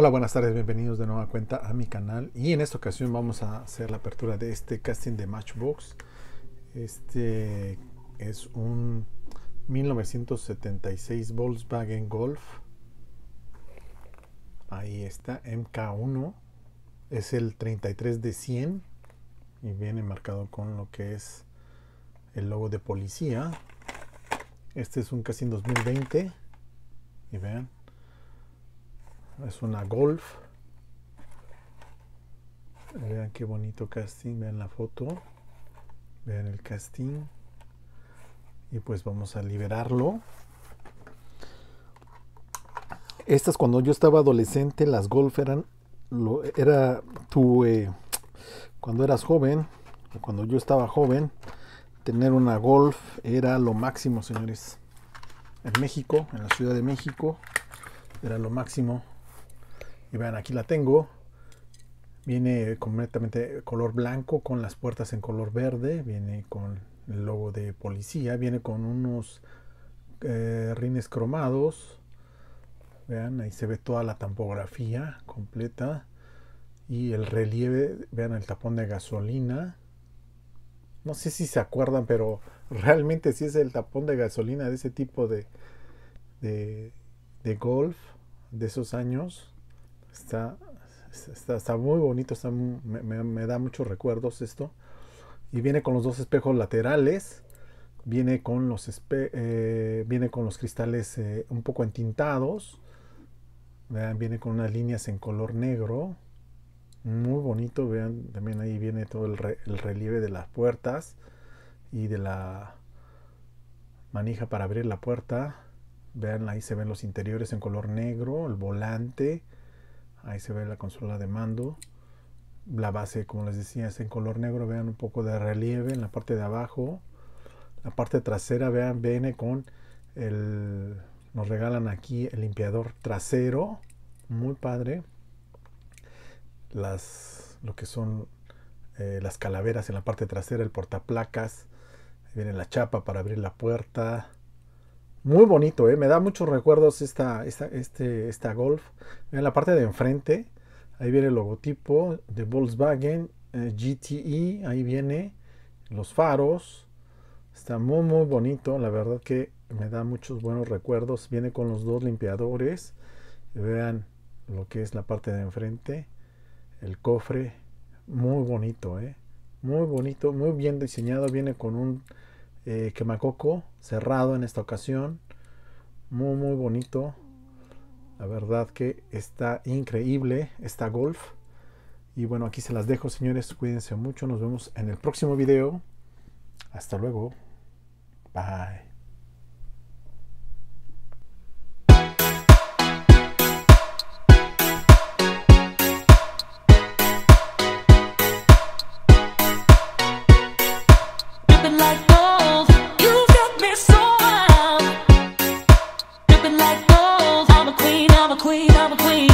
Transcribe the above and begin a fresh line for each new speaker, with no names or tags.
Hola, buenas tardes, bienvenidos de nueva cuenta a mi canal y en esta ocasión vamos a hacer la apertura de este casting de Matchbox. Este es un 1976 Volkswagen Golf. Ahí está, MK1. Es el 33 de 100 y viene marcado con lo que es el logo de policía. Este es un casting 2020 y vean es una Golf. Vean qué bonito casting, vean la foto, vean el casting. Y pues vamos a liberarlo. Estas cuando yo estaba adolescente, las Golf eran, era tu, eh, cuando eras joven, cuando yo estaba joven, tener una Golf era lo máximo, señores. En México, en la Ciudad de México, era lo máximo. Y vean, aquí la tengo. Viene completamente color blanco con las puertas en color verde. Viene con el logo de policía. Viene con unos eh, rines cromados. Vean, ahí se ve toda la tampografía completa. Y el relieve, vean el tapón de gasolina. No sé si se acuerdan, pero realmente sí es el tapón de gasolina de ese tipo de, de golf de esos años. Está, está, muy bonito, me, da muchos recuerdos esto. Y viene con los dos espejos laterales, viene con los, eh, viene con los cristales eh, un poco entintados, vean, viene con unas líneas en color negro, muy bonito, vean, también ahí viene todo el relieve de las puertas y de la manija para abrir la puerta. Vean, ahí se ven los interiores en color negro, el volante, ahí se ve la consola de mando la base como les decía es en color negro vean un poco de relieve en la parte de abajo la parte trasera vean viene con el nos regalan aquí el limpiador trasero muy padre las lo que son eh, las calaveras en la parte trasera el portaplacas viene la chapa para abrir la puerta muy bonito, eh, me da muchos recuerdos esta, esta, este, esta Golf. En la parte de enfrente, ahí viene el logotipo de Volkswagen eh, e, ahí viene los faros. Está muy, muy bonito, la verdad que me da muchos buenos recuerdos. Viene con los dos limpiadores. Vean lo que es la parte de enfrente, el cofre, muy bonito, ¿eh? muy bonito, muy bien diseñado. Viene con un eh, quemacoco cerrado en esta ocasión. Muy, muy bonito. La verdad que está increíble esta golf. Y bueno, aquí se las dejo, señores. Cuídense mucho. Nos vemos en el próximo video. Hasta luego. Bye. between